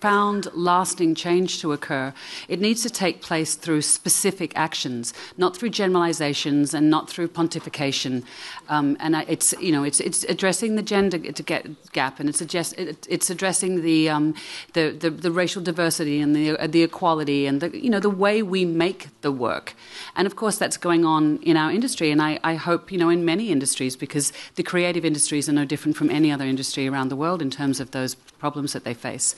profound, lasting change to occur, it needs to take place through specific actions, not through generalizations and not through pontification. Um, and it's, you know, it's, it's addressing the gender gap and it's, address, it's addressing the, um, the, the, the, racial diversity and the, uh, the equality and the, you know, the way we make the work. And of course, that's going on in our industry. And I, I hope, you know, in many industries, because the creative industries are no different from any other industry around the world in terms of those problems that they face.